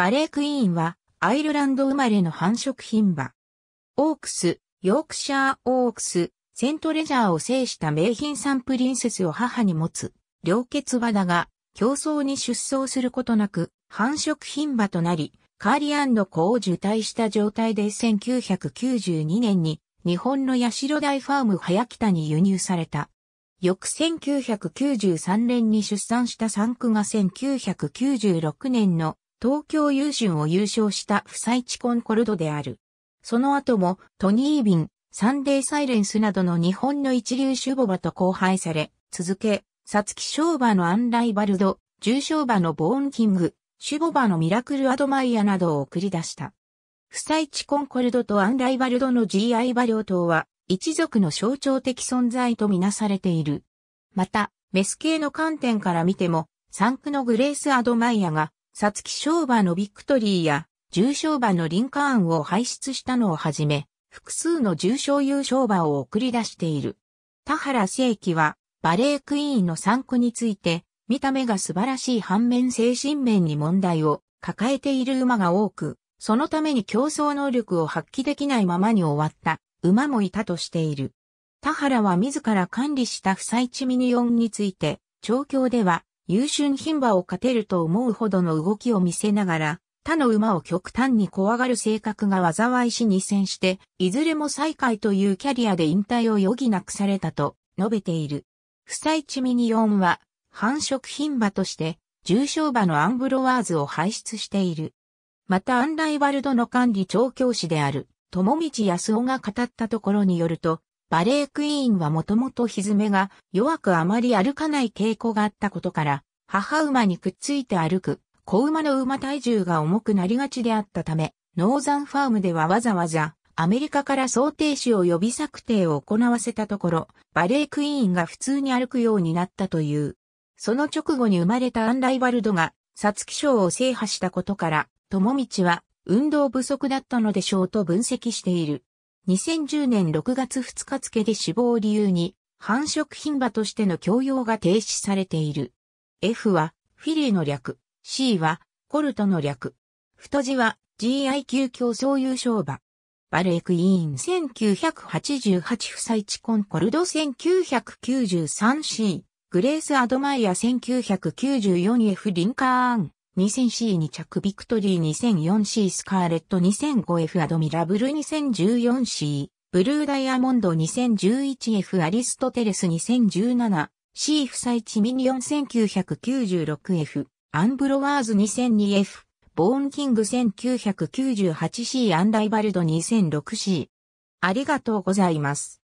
バレークイーンはアイルランド生まれの繁殖牝馬。オークス、ヨークシャーオークス、セントレジャーを制した名品サンプリンセスを母に持つ、両血馬だが、競争に出走することなく、繁殖牝馬となり、カーリアンド子を受胎した状態で1992年に日本の代大ファーム早北に輸入された。翌1993年に出産した産区が1996年の東京優春を優勝した不採チコンコルドである。その後もトニー・イビン、サンデー・サイレンスなどの日本の一流種ボバと交配され、続け、サツキ商バのアンライバルド、重商馬のボーンキング、シュボバのミラクルアドマイアなどを送り出した。不採チコンコルドとアンライバルドの GI 馬両党は、一族の象徴的存在とみなされている。また、メス系の観点から見ても、ン区のグレース・アドマイアがサツキ商馬のビクトリーや、重賞馬のリンカーンを輩出したのをはじめ、複数の重賞優勝馬を送り出している。田原正規は、バレークイーンの参考について、見た目が素晴らしい反面精神面に問題を抱えている馬が多く、そのために競争能力を発揮できないままに終わった馬もいたとしている。田原は自ら管理した不採地ミニオンについて、調教では優秀牝馬を勝てると思うほどの動きを見せながら、他の馬を極端に怖がる性格が災いしに戦して、いずれも最下位というキャリアで引退を余儀なくされたと述べている。不採地ミニオンは、繁殖牝馬として、重症馬のアンブロワーズを輩出している。またアンライバルドの管理調教師である、友道康夫が語ったところによると、バレークイーンはもともと蹄が弱くあまり歩かない傾向があったことから、母馬にくっついて歩く、子馬の馬体重が重くなりがちであったため、ノーザンファームではわざわざアメリカから想定士を予備策定を行わせたところ、バレークイーンが普通に歩くようになったという。その直後に生まれたアンライバルドが、サツキ賞を制覇したことから、友道は運動不足だったのでしょうと分析している。2010年6月2日付で死亡理由に、繁殖品場としての供用が停止されている。F は、フィリーの略。C は、コルトの略。太字は、GIQ 競争優勝馬。バルエクイーン1988サイチコンコルド 1993C、グレース・アドマイヤ 1994F リンカーン 2000C2 着ビクトリー 2004C スカーレット 2005F アドミラブル 2014C ブルーダイヤモンド 2011F アリストテレス 2017C サイチミニ 4996F アンブロワーズ 2002F ボーンキング 1998C アンライバルド 2006C ありがとうございます。